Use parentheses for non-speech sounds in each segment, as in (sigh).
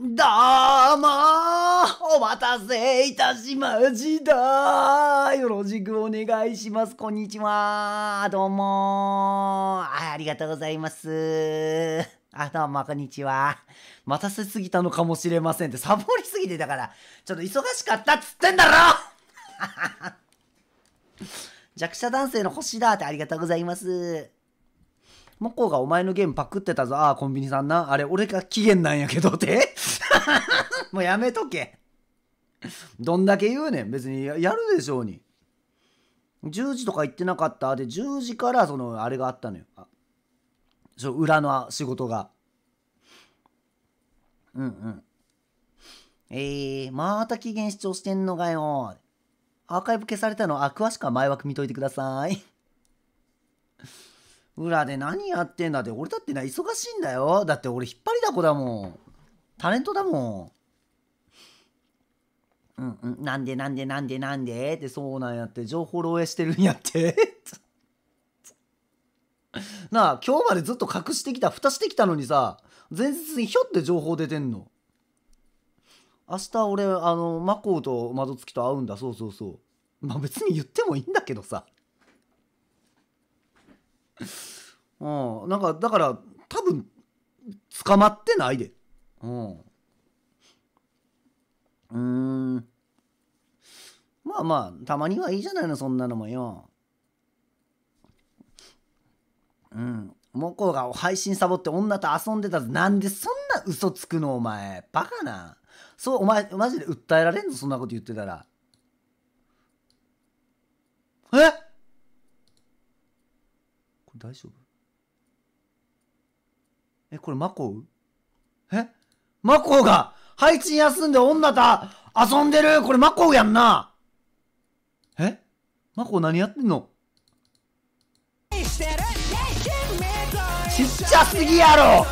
どうもお待たせいたしましたよろしくお願いします。こんにちはどうもありがとうございます。あ、どうもこんにちは。待たせすぎたのかもしれませんって、サボりすぎてだから、ちょっと忙しかったっつってんだろ (laughs) 弱者男性の星だってありがとうございます。モコがお前のゲームパクってたぞ。ああ、コンビニさんな。あれ、俺が期限なんやけどって (laughs) もうやめとけ。どんだけ言うねん。別にやるでしょうに。10時とか行ってなかった。で、10時からその、あれがあったのよ。そう裏の仕事が。うんうん。えー、また期限主張してんのかよ。アーカイブ消されたの、あ、詳しくは前枠見といてください。裏で何やってんだって、俺だってな、忙しいんだよ。だって俺引っ張りだこだもん。タレントだもん。うんうん、なんでなんでなんでなんでってそうなんやって情報漏洩してるんやって (laughs) なあ今日までずっと隠してきた蓋してきたのにさ前日にひょって情報出てんの明日俺あのマコウと窓付きと会うんだそうそうそうまあ別に言ってもいいんだけどさうんなんかだから多分捕まってないでうんうんまあまあたまにはいいじゃないのそんなのもようんモコが配信サボって女と遊んでたなんでそんな嘘つくのお前バカなそうお前マジで訴えられんぞそんなこと言ってたらえこれ大丈夫えこれマコウえマコが、配置休んで女と遊んでるこれマコやんなえマコ何やってんのちっちゃすぎやろ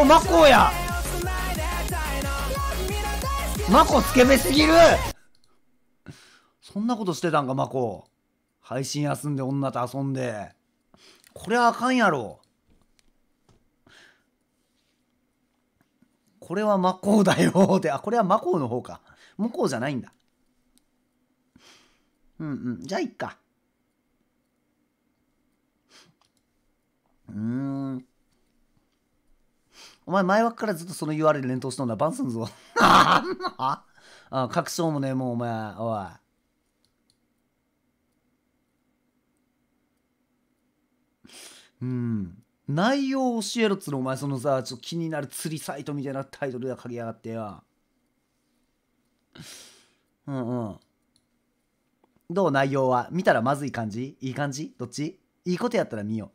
おマコやマコつけめすぎるそんなことしてたんかマコ配信休んで女と遊んでこれはあかんやろこれは魔法だよって、あ、これは魔法の方か。向こうじゃないんだ。うんうん。じゃあ、いっか。うーん。お前、前枠からずっとその URL 連投しとんだ。バンすんぞ。(laughs) あ確証もね、もうお前、おい。うん。内容を教えろっつうのお前そのさちょっと気になる釣りサイトみたいなタイトルが書きやがってようんうんどう内容は見たらまずい感じいい感じどっちいいことやったら見よ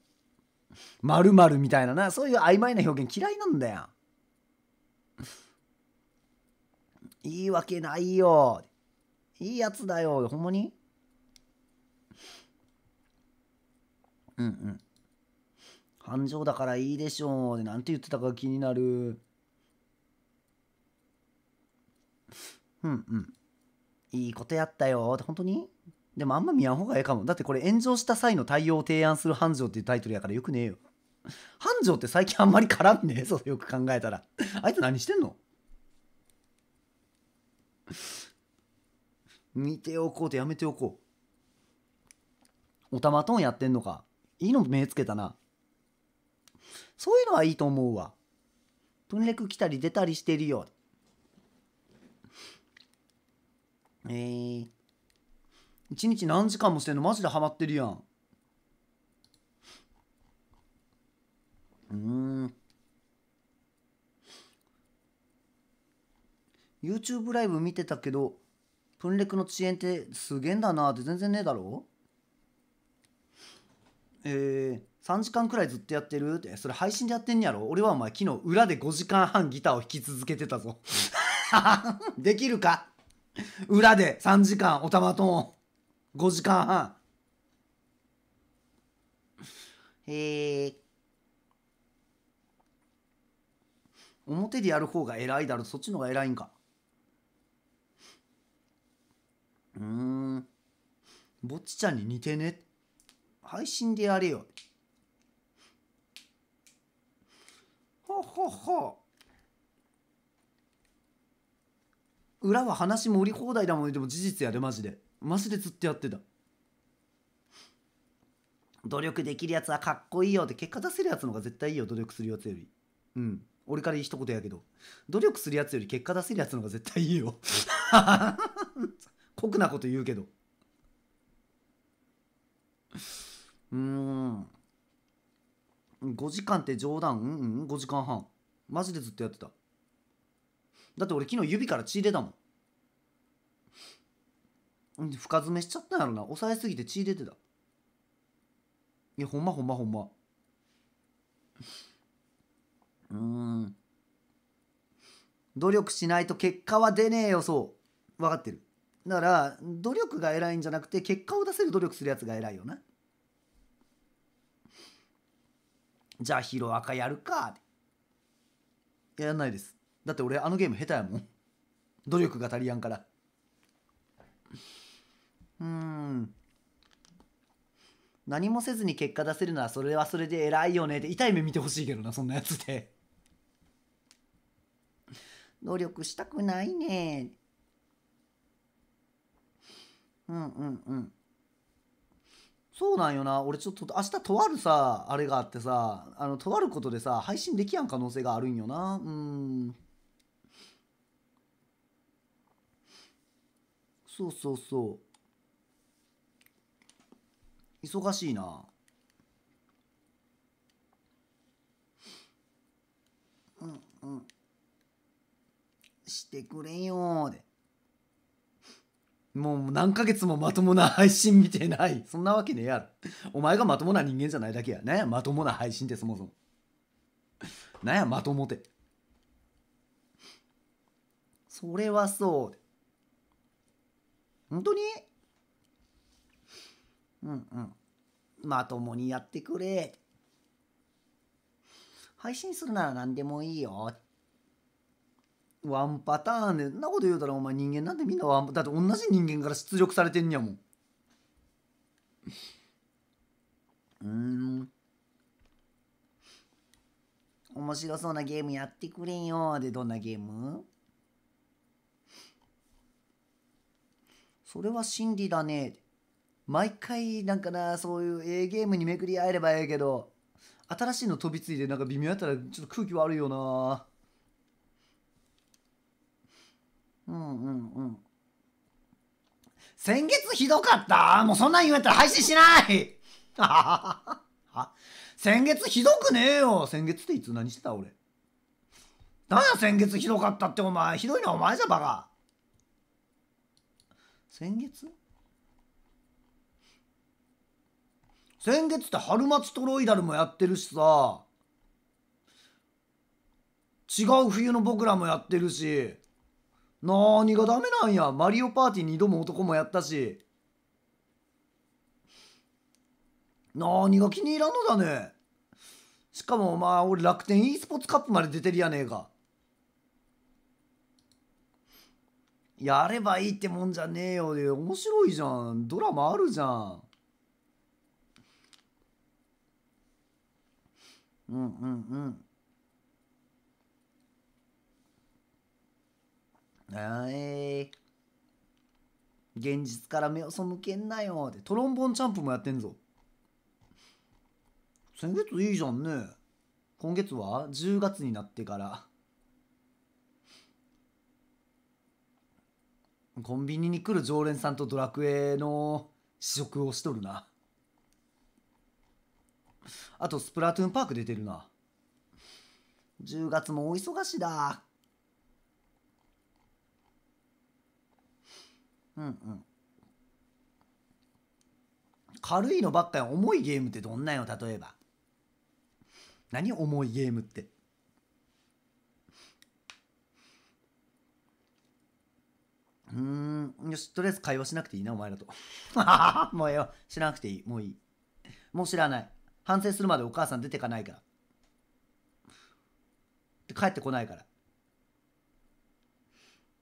う。まるまるみたいなな、そういう曖昧な表現嫌いなんだよ。いいわけないよ。いいやつだよ。ほんまにうんうん。繁盛だからいいでしょう。で、なんて言ってたか気になる。うんうん。いいことやったよ。本当にでもあんま見やんほうがええかも。だってこれ炎上した際の対応を提案する繁盛っていうタイトルやからよくねえよ。繁盛って最近あんまり絡んねえぞ、よく考えたら。あいつ何してんの見ておこうとやめておこう。おたまトーンやってんのか。いいの目つけたな。そういうのはいいと思うわとにかく来たり出たりしてるよえー、一日何時間もしてんのマジでハマってるやんうん YouTube ライブ見てたけどプンレクの遅延ってすげえんだなって全然ねえだろえー、3時間くらいずっとやってるってそれ配信でやってんやろ俺はお前昨日裏で5時間半ギターを弾き続けてたぞ (laughs) できるか裏で3時間おたまとん5時間半へえ表でやる方が偉いだろそっちの方が偉いんかうんぼっちちゃんに似てね配信でやれよほほ裏は話盛り放題だもんでも事実やでマジでマジでずっとやってた努力できるやつはかっこいいよって結果出せるやつの方が絶対いいよ努力するやつよりうん俺から一言やけど努力するやつより結果出せるやつの方が絶対いいよ (laughs) 酷なこと言うけどうーん5時間って冗談うんうん5時間半マジでずっとやってただって俺昨日指から血出たもん深爪しちゃったんやろな抑えすぎて血出てたいやほんまほんまほんまうん努力しないと結果は出ねえよそう分かってるだから努力が偉いんじゃなくて結果を出せる努力するやつが偉いよなじゃあヒロアカやるかやらないですだって俺あのゲーム下手やもん努力が足りやんからうん何もせずに結果出せるならそれはそれで偉いよねって痛い目見てほしいけどなそんなやつで努力したくないねうんうんうんそうなんよな俺ちょっと明日とあるさあれがあってさあのとあることでさ配信できやん可能性があるんよなうんそうそうそう忙しいなうんうんしてくれよでもう何ヶ月もまともな配信見てない。そんなわけねえやろ。お前がまともな人間じゃないだけや。なやまともな配信ってそもそも。なんやまともて。それはそう。本当にうんうん。まともにやってくれ。配信するなら何でもいいよ。ワンパターンでんなこと言うたらお前人間なんでみんなワンだって同じ人間から出力されてんやもんうん面白そうなゲームやってくれんよでどんなゲームそれは真理だね毎回なんかなそういうええゲームにめくり合えればええけど新しいの飛びついてなんか微妙やったらちょっと空気悪いよなうんうんうん先月ひどかったもうそんなん言われたら配信しない (laughs) 先月ひどくねえよ先月っていつ何してた俺何や先月ひどかったってお前ひどいのはお前じゃバカ先月先月って春松トロイダルもやってるしさ違う冬の僕らもやってるし何がダメなんやマリオパーティーに挑む男もやったし何が気に入らんのだねしかもまあ俺楽天 e スポーツカップまで出てるやねえかやればいいってもんじゃねえよで面白いじゃんドラマあるじゃんうんうんうんえい現実から目を背けんなよってトロンボンチャンプもやってんぞ先月いいじゃんね今月は10月になってからコンビニに来る常連さんとドラクエの試食をしとるなあとスプラトゥーンパーク出てるな10月もお忙しだうんうん軽いのばっかり重いゲームってどんなよ例えば何重いゲームってうんよしとりあえず会話しなくていいなお前らと (laughs) もうええ知らなくていいもういいもう知らない反省するまでお母さん出てかないからで帰ってこないから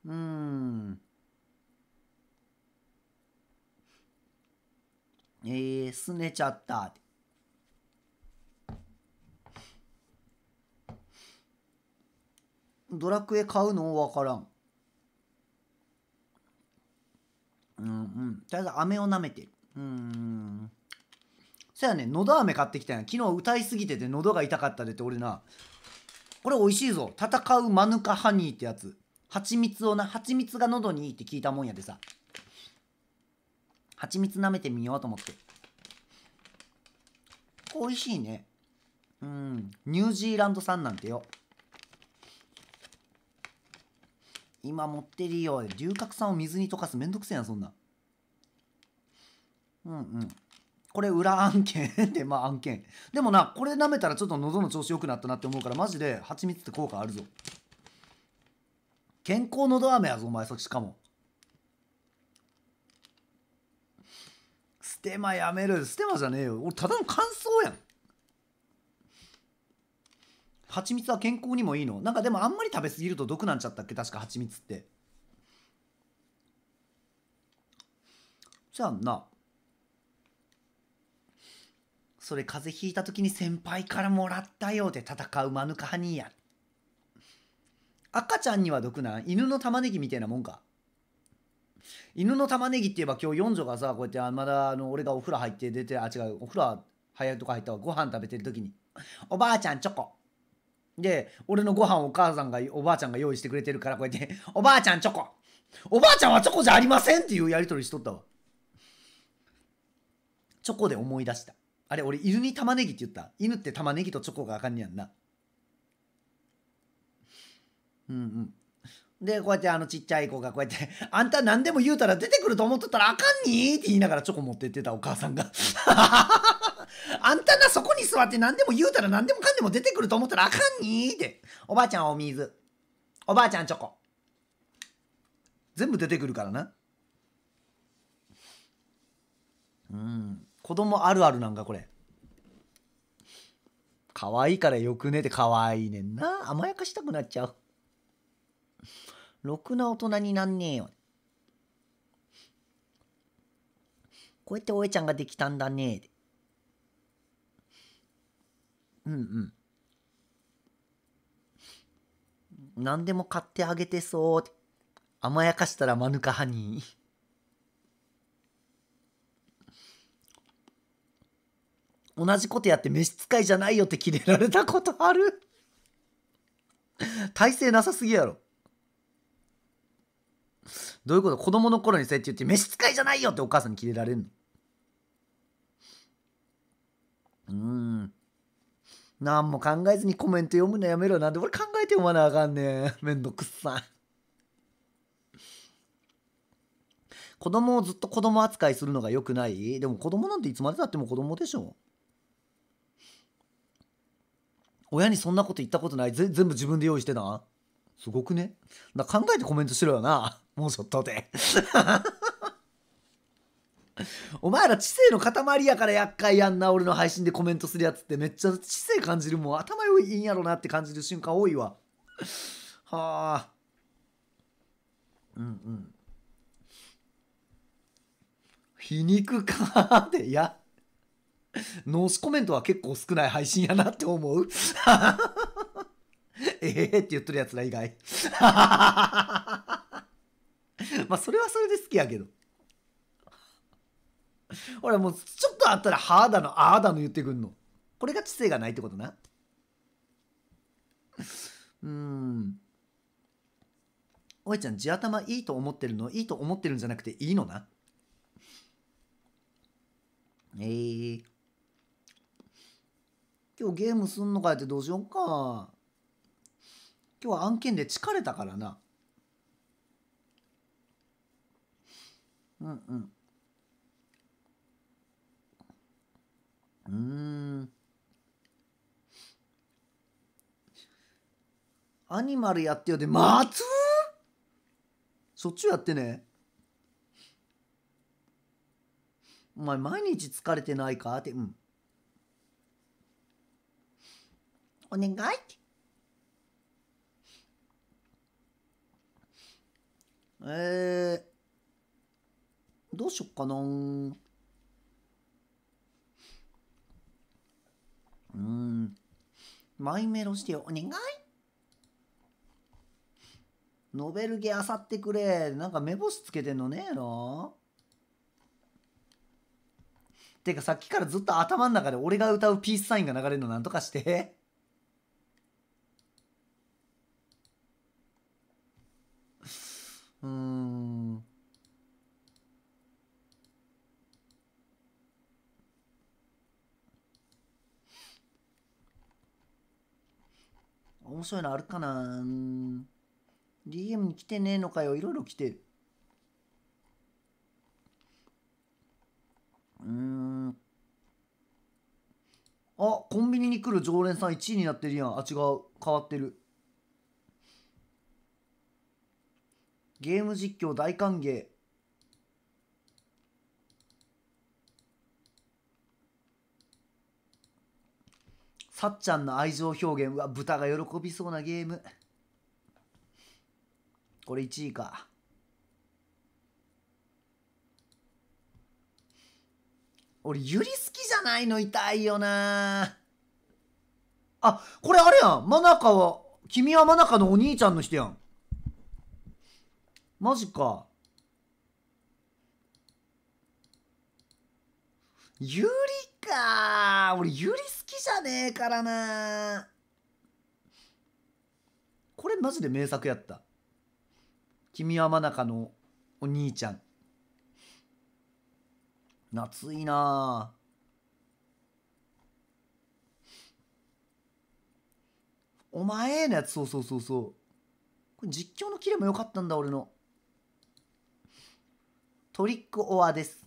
うーんえー、すねちゃった。ドラクエ買うのわからん。うんうん。とりあえず飴を舐めてる。うん。そやね、のど飴買ってきたんや。昨日歌いすぎてて喉が痛かったでって俺な。これ美味しいぞ。戦うマヌカハニーってやつ。蜂蜜をな、蜂蜜が喉にいいって聞いたもんやでさ。蜂蜜舐めてみようと思って。美味しいね。うん、ニュージーランド産なんてよ。今持ってるよ。龍角散を水に溶かす。めんどくせえな、そんな。うんうん。これ裏案件で、まあ案件。でもな、これ舐めたらちょっと喉の調子良くなったなって思うから、マジで蜂蜜って効果あるぞ。健康のど飴やぞ、お前、そっちかも。ステマやめるステマじゃねえよ俺ただの感想やん蜂蜜は健康にもいいのなんかでもあんまり食べ過ぎると毒なんちゃったっけ確か蜂蜜ってじゃあなそれ風邪ひいた時に先輩からもらったようで戦うマヌカハニーや赤ちゃんには毒なん犬の玉ねぎみたいなもんか犬の玉ねぎって言えば今日四女がさこうやってまだあの俺がお風呂入って出てあ違うお風呂早いとか入ったわご飯食べてる時に「おばあちゃんチョコ」で俺のご飯をお母さんがおばあちゃんが用意してくれてるからこうやって「おばあちゃんチョコ」「おばあちゃんはチョコじゃありません」っていうやり取りしとったわチョコで思い出したあれ俺犬に玉ねぎって言った犬って玉ねぎとチョコがあかんねやんなうんうんで、こうやってあのちっちゃい子がこうやって、(laughs) あんた何でも言うたら出てくると思っとったらあかんにって言いながらチョコ持ってってたお母さんが。(laughs) あんたなそこに座って何でも言うたら何でもかんでも出てくると思ったらあかんにって。おばあちゃんお水。おばあちゃんチョコ。全部出てくるからな。うん。子供あるあるなんかこれ。可愛いからよくねって可愛いねんな。甘やかしたくなっちゃう。ろくな大人になんねえよ。こうやっておえちゃんができたんだねうんうん。何でも買ってあげてそう。甘やかしたらマヌカハニー。同じことやって召使いじゃないよってキレられたことある体勢なさすぎやろ。どういうこと子供の頃にそうやって言って召使いじゃないよってお母さんにキレられるのうん何も考えずにコメント読むのやめろなんで俺考えて読まなあかんねん (laughs) めんどくっさ子供をずっと子供扱いするのが良くないでも子供なんていつまでたっても子供でしょ親にそんなこと言ったことない全部自分で用意してたすごくねだ考えてコメントしろよな (laughs) もうちょっとで (laughs) お前ら知性の塊やから厄介やんな俺の配信でコメントするやつってめっちゃ知性感じるもう頭良いんやろなって感じる瞬間多いわはあうんうん皮肉かでいやノースコメントは結構少ない配信やなって思う (laughs) えーって言っとるやつら以外。(laughs) まあ、それはそれで好きやけど。俺もう、ちょっとあったら、はあだの、ああだの言ってくんの。これが知性がないってことな。うん。おいちゃん、地頭いいと思ってるのいいと思ってるんじゃなくていいのな。えー。今日ゲームすんのかってどうしよっか。今日は案件で疲れたからなうんうんうんアニマルやってよで待つそっちやってねお前毎日疲れてないかってうんお願いえー、どうしよっかなうん。マイメロしてよ。お願いノベルゲあさってくれ。なんか目星つけてんのねえのてかさっきからずっと頭の中で俺が歌うピースサインが流れるのなんとかして。うん。面白いのあるかな ?DM に来てねえのかよ。いろいろ来てうん。あ、コンビニに来る常連さん1位になってるやん。あ、違う。変わってる。ゲーム実況大歓迎。さっちゃんの愛情表現は豚が喜びそうなゲーム。これ1位か。俺、ゆり好きじゃないの痛いよなあ、これあれやん。真中は、君は真中のお兄ちゃんの人やん。マジか。ゆりか俺ゆり好きじゃねえからなこれマジで名作やった。君は真中のお兄ちゃん。夏いなお前のやつそうそうそうそう。これ実況のキレも良かったんだ俺の。トリックオアです。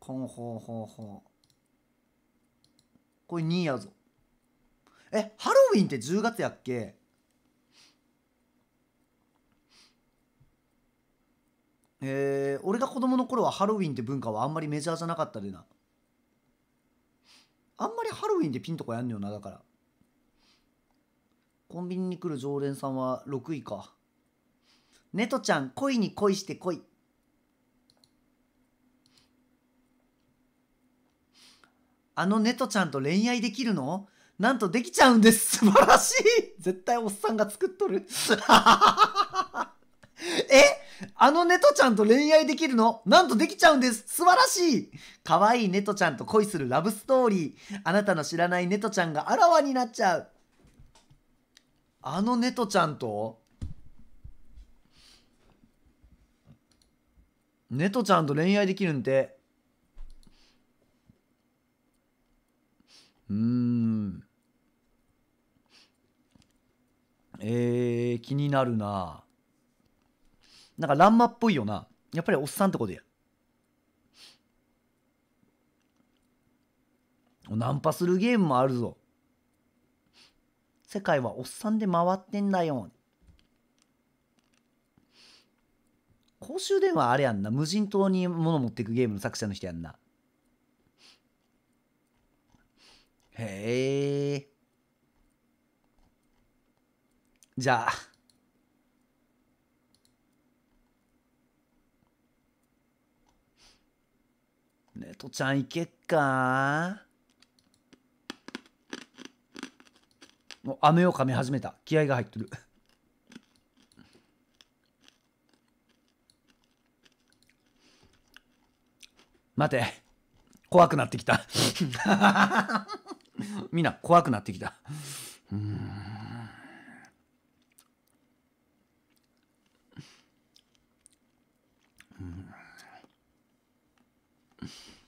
こんほうほうほう。これ2やぞ。え、ハロウィンって10月やっけえー、俺が子供の頃はハロウィンって文化はあんまりメジャーじゃなかったでな。あんまりハロウィンでピンとかやんのよな、だから。コンビニに来る常連さんは6位か。ネトちゃん、恋に恋して恋。あのネトちゃんと恋愛できるのなんとできちゃうんです素晴らしい絶対おっさんが作っとる (laughs) えあのネトちゃんと恋愛できるのなんとできちゃうんです素晴らしい可愛いネトちゃんと恋するラブストーリー。あなたの知らないネトちゃんがあらわになっちゃう。あのネトちゃんとネトちゃんと恋愛できるんてうんえー、気になるななんかランマっぽいよなやっぱりおっさんとこでナンパするゲームもあるぞ世界はおっさんで回ってんだよ公衆電話あれやんな無人島に物持っていくゲームの作者の人やんなへえじゃあねとちゃんいけっかもう飴を噛み始めた気合が入ってる待て怖くなってきたみんな怖くなってきたうん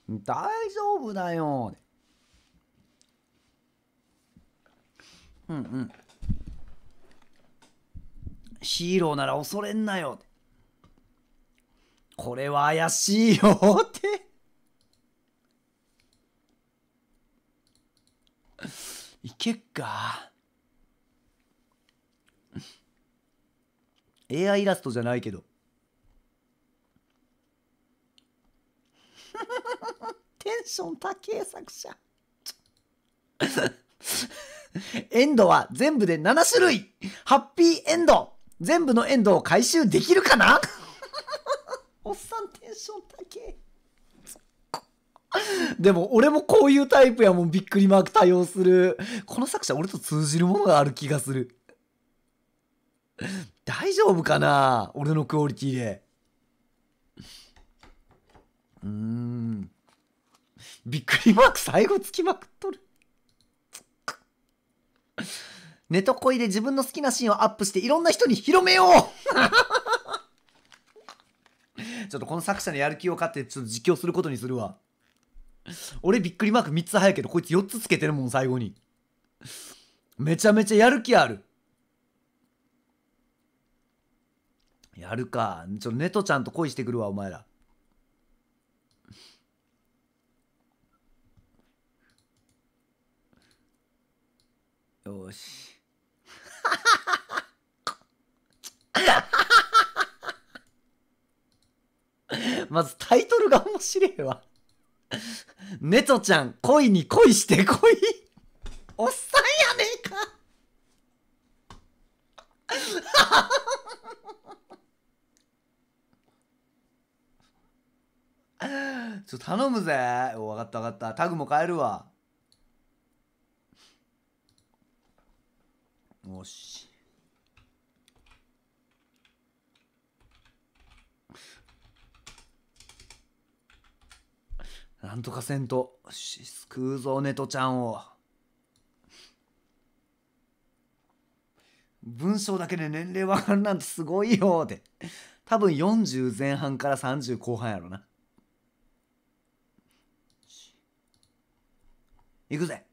大丈夫だよ。うんうん。ヒーローなら恐れんなよ。これは怪しいよっていけっか AI イラストじゃないけど (laughs) テンション高え作者エンドは全部で7種類ハッピーエンド全部のエンドを回収できるかな (laughs) (laughs) おっさんテンション高え (laughs) でも俺もこういうタイプやもんびっくりマーク多用するこの作者俺と通じるものがある気がする (laughs) 大丈夫かな俺のクオリティでうーんびっくりマーク最後つきまくっとるネト恋で自分の好きなシーンをアップしていろんな人に広めよう (laughs) ちょっとこの作者のやる気を買ってちょっと実況することにするわ。俺びっくりマーク3つ早いけど、こいつ4つつけてるもん、最後に。めちゃめちゃやる気ある。やるか。ちょ、ネトちゃんと恋してくるわ、お前ら。よし。(laughs) まずタイトルが面白いわネトちゃん、恋に恋して恋。おっさんやねえか。ちょっと頼むぜ。お、わかったわかった。タグも変えるわ。よし。なんとかせんと救うぞネトちゃんを文章だけで年齢わかるなんてすごいよって多分40前半から30後半やろな行くぜ